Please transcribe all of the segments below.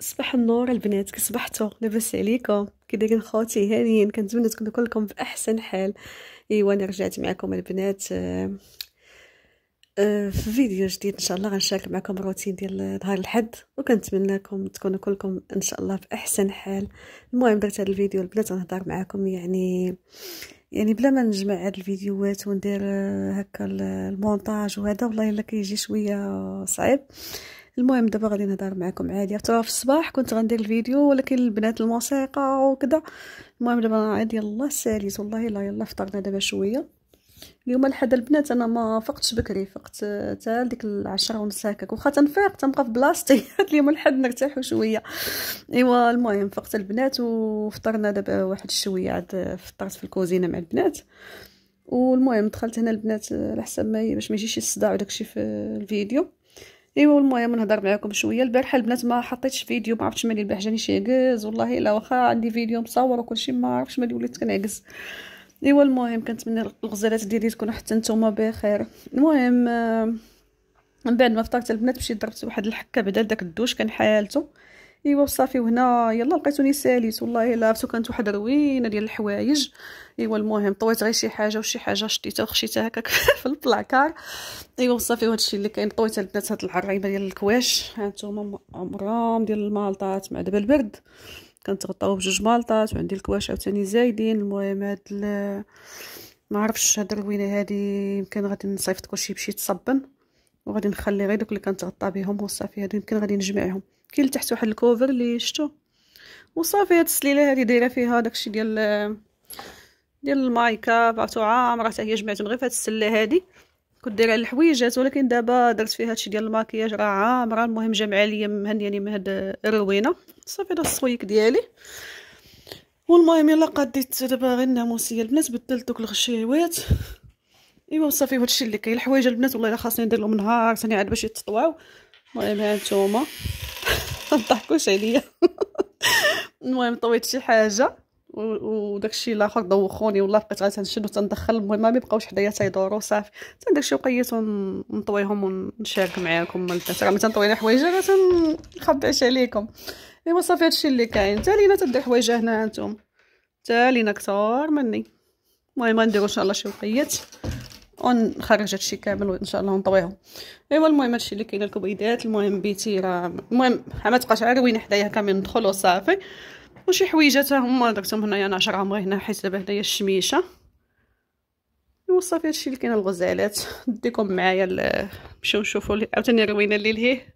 صباح النور البنات كي صبحتوا لاباس عليكم كي دايرين خوتي هانيين كنتمنى تكونوا كلكم في احسن حال ايوا انا رجعت معكم البنات آه، آه، في فيديو جديد ان شاء الله غنشارك معكم الروتين ديال نهار الحد وكنتمنى لكم تكونوا كلكم ان شاء الله في احسن حال المهم درت هذا الفيديو البنات غنهضر معكم يعني يعني بلا ما نجمع هاد الفيديوهات وندير آه، هكا المونتاج وهذا والله الا كيجي شويه صعيب آه المهم دابا غادي نهضر معكم عادي ترى في الصباح كنت غندير الفيديو ولكن البنات الموسيقى وكذا المهم دابا عادي الله ساليت والله لا يلا فطرنا دابا شويه اليوم لحد البنات انا ما فقتش بكري فقت حتى ديك العشرة ونص هكاك واخا تنفيق تنبقى في بلاصتي اليوم لحد نرتاحوا شويه ايوا المهم فقت البنات وفطرنا دابا واحد الشويه عاد فطرت في الكوزينه مع البنات والمهم دخلت هنا البنات على حساب ما باش ما يجيش الصداع وداكشي في الفيديو ايوا المهم نهضر معاكم شويه البارحه البنات ما حطيتش فيديو ما عرفتش مالي جاني شي عكز والله الا واخا عندي فيديو مصور وكلشي ما عرفتش مالي وليت كنعكس ايوا المهم كنتمنى الغزالات ديالي تكونوا حتى نتوما بخير المهم آه، من بعد ما فطرت البنات مشيت ضربت واحد الحكه بعدا داك الدوش كان حالته ايوا صافي وهنا يلا لقيتوني ساليت والله الا فتو كانت واحد روينه ديال الحوايج ايوا المهم طويت غير شي حاجه وشي حاجه شديتها وخشيتها هكاك في البلاكار ايوا صافي وهذا الشيء اللي كاين طويت البنات هاد العريمه ديال الكواش هانتوما عمرهم ديال المالطات مع دابا البرد كنتغطاو بجوج مالطات وعندي الكواش عاوتاني زايدين المهم هاد ما عرفتش هاد الروينه هادي يمكن غادي نصيفط كلشي بشي تصبن وغادي نخلي غير دوك اللي كنتغطى بهم وصافي هادو يمكن غادي نجمعهم كاين لتحت واحد الكوفر اللي شفتو وصافي هاد السليله هادي دايره فيها داكشي ديال ديال المايكاب عرفتو عامره حتى هي جمعتهم غير فهاد السله هادي كنت دايره على الحويجات ولكن دابا درت فيها هادشي ديال الماكياج راه عامره المهم جامعه ليا يعني من هاد الروينه صافي دا السويك ديالي والمهم يلا قديت دابا غير الناموسيه البنات بدلت دوك الغشيوات ايوا صافي هادشي اللي كاين الحوايج البنات والله الا خاصني ندير لهم نهار ثاني عاد باش يتطواو المهم ها انتوما تضحكوش عليا المهم طويت شي حاجه وداكشي الاخر دوخوني والله بقيت غير تنشد وتندخل المهم ما بقاوش حدايا تيدورو صافي تندير شي وقيت ونطويهم ونشارك معاكم البنات راه ما تنطوي حوايج راه تنخبعش عليكم ايوا صافي هادشي اللي كاين تالينا لينا تدير حوايجها هنا انتم تالينا لينا كثار مني المهم غنديرو ان شاء الله شي وقيت ونخرج شي كامل وان شاء الله نطويهم ايوا المهم هادشي اللي كاين الكبيدات المهم بيتي راه المهم ما تبقاش وين حدايا كامل ندخل وصافي وشي حويجات هما درتهم هنايا نعشر عمري هنا حيت دابا هنايا الشميشه ايوا صافي هادشي اللي كاين الغزالات ديكم معايا نمشيو نشوفوا عاوتاني الروينه اللي لهيه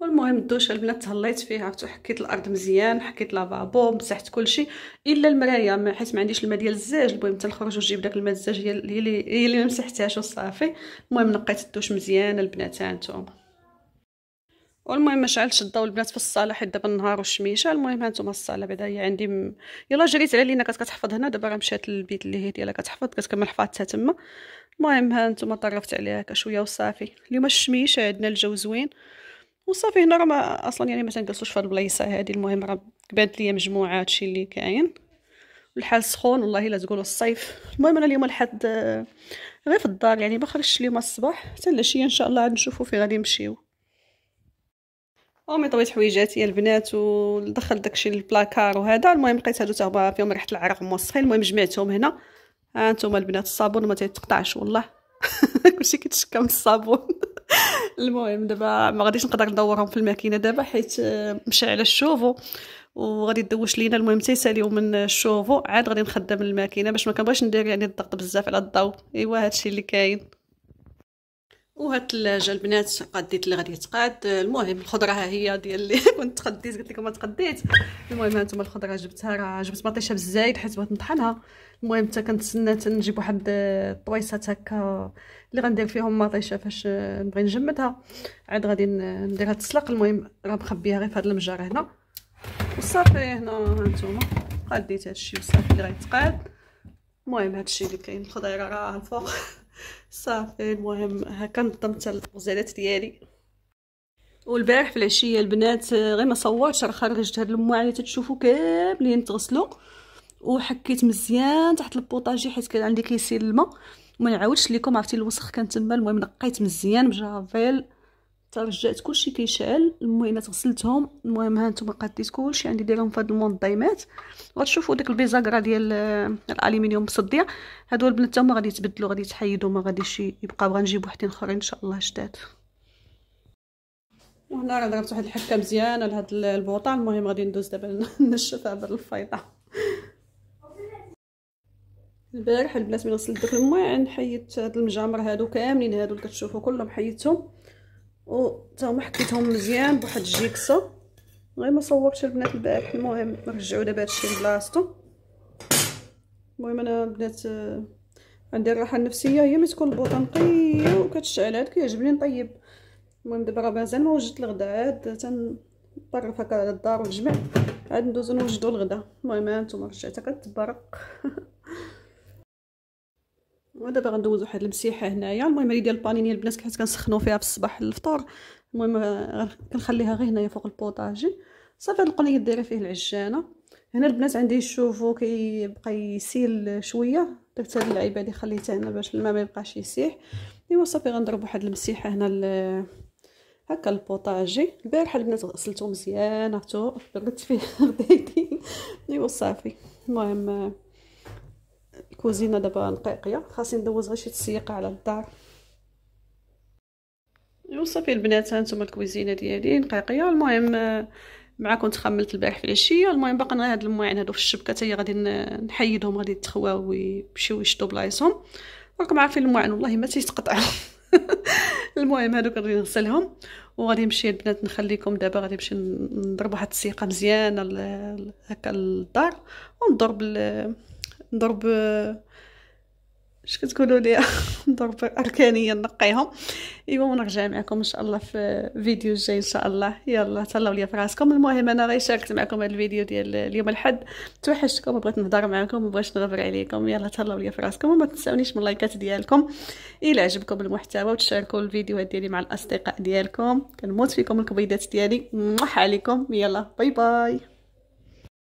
والمهم الدوش البنات تهليت فيها عرفتو حكيت الارض مزيان حكيت لافابو مسحت كلشي الا المرايه حيت ما عنديش الماء ديال الزاج المهم تنخرج ونجيب داك الماء الزاج هي اللي هي اللي ما مسحتهاش وصافي المهم نقيت الدوش مزيان البنات هانتوما والمهم ما شعلتش الضو البنات في الصاله حيت دابا النهار والشميشه المهم هانتوما الصاله بعدا هي عندي م... يلا جريت على لينا كانت كتحفظ هنا دابا راه مشات للبيت اللي هي ديالها كتحفظ كتكمل حفظتها تما المهم هانتوما طرفت عليها كشويه وصافي اليوم الشميشه عندنا الجو زوين وصافي هنا راه ما اصلا يعني ما تنجلسوش في البلايصه هذه المهم راه بانت ليا مجموعه هادشي اللي كاين الحال سخون والله الا تقولوا الصيف المهم انا اليوم لحد غير في الدار يعني ما خرجتش اليوم الصباح حتى العشيه ان شاء الله عاد نشوفوا فين غادي نمشيو امي طويت حويجاتي البنات ودخل داكشي للبلاكار وهذا المهم لقيت هادو تاهما فيهم ريحه العرق موسخين المهم جمعتهم هنا ها البنات الصابون ما تيتقطعش والله كلشي كيتشكى من الصابون المهم دابا ما غاديش نقدر ندورهم في الماكينه دابا حيت آه، مشى على الشوفو وغادي تدوش لينا المهم تيساليو من الشوفو عاد غادي نخدم الماكينه باش ما كنبغيش ندير يعني الضغط بزاف على الضوء ايوا هادشي اللي كاين وهاد الثلاجه البنات قديت اللي غادي يتقاد المهم الخضره ها هي ديال اللي كنت تقديت قلت لكم ما تقديت المهم هانتوما الخضره جبتها راه جبت مطيشه بزايد حيت بغيت نطحنها المهم حتى كنتسنى نجيب واحد الطويصات هكا اللي غندير فيهم مطيشه فاش نبغي نجمدها عاد غادي ندير هاد السلق المهم راه مخبيها غير في هاد المجره هنا وصافي هنا هانتوما قديت هادشي وصافي اللي غيتقاد المهم هادشي اللي كاين الخضيره راه الفوق صافي المهم هكا نظمت الغزالات ديالي والبارح في العشيه البنات آه، غير ما صورتش راه خرجت هاد المواعيه تتشوفوا كاملين تغسلوا وحكيت مزيان تحت البوطاجي حيت كان عندي كيسيل الماء وما نعاودش لكم عرفتي الوسخ كان تما المهم نقيت مزيان بجافيل رجعت كلشي كيشعل المؤنات غسلتهم المهم ها نتوما قديت كلشي عندي دايرهم في هاد المنظمات غتشوفوا ديك البيزاكرا ديال الالومنيوم مصديه هادو البنات هما غادي يتبدلوا غادي يتحيدوا ما غاديش يبقى بغا نجيب وحدين اخرين ان شاء الله شتات وهنا راه ضربت واحد الحكه مزيانه لهاد البوطه المهم غادي ندوز دابا نشفها عبر الفيضه البارح البنات ملي غسلت دوك الماء حيدت هاد المجامر هادو كاملين هادو اللي كتشوفوا كلهم حيدتهم وتاهما حكيتهم مزيان بواحد الجيكسه غير ما صورتش البنات البارح المهم نرجعوا دابا هادشي لبلاصتو المهم انا البنات آه، عندي الراحه النفسيه هي ملي تكون البوطه نقيه وكتشعل عاد كيعجبني نطيب المهم دابا راه مازال ما وجدت الغداء عاد تنطرف هكا على الدار ونجمع عاد ندوزو نوجدو الغداء المهم ها نتوما رجعت كتبرق ودابا غندوز واحد المسيحه هنايا المهم هذه ديال البانيني البنات كنحس كنسخنو فيها في الصباح الفطور المهم كنخليها غير هنايا فوق البوطاجي صافي هاد القنيه دايره فيه العجانه هنا البنات عندي شوفوا كيبقى يسيل شويه درت هاد اللعيبه اللي خليتها هنا باش الماء ما يبقاش يسيح ايوا صافي غنضرب واحد المسيحه هنا هكا البوطاجي البارحه البنات غسلته مزيان عرفتو درت فيه رديتي ايوا صافي المهم الكوزينه دابا نقيقيه خاصني ندوز غير شي تسيقه على الدار وصافي البنات هانتوما الكويزينه ديالي نقيقيه المهم معاكم تخملت البارح في العشيه المهم باقا هاد المواعين هادو في الشبكه حتى غادي نحيدهم غادي يتخواو ويمشيو يشدو بلايصهم راكم عارفين المواعين والله ما تيتقطع المهم هادوك غادي نغسلهم وغادي نمشي البنات نخليكم دابا غادي نمشي نضرب واحد السيقه مزيانه هكا للدار ونضرب نضرب اش كتقولوا لي نضرب اركانيا نقيهم ايوا ونرجع معكم ان شاء الله في فيديو جاي ان شاء الله يلا تهلاو ليا في راسكم المهم انا غير شاركت معكم هذا الفيديو ديال اليوم الاحد توحشتكم وبغيت نهضر معكم وبغيت نغبر عليكم يلا تهلاو ليا في راسكم وما تنساونيش من اللايكات ديالكم الى عجبكم المحتوى وتشاركوا الفيديو ديالي مع الاصدقاء ديالكم كنموت فيكم الكبيدات ديالي موح عليكم يلا باي باي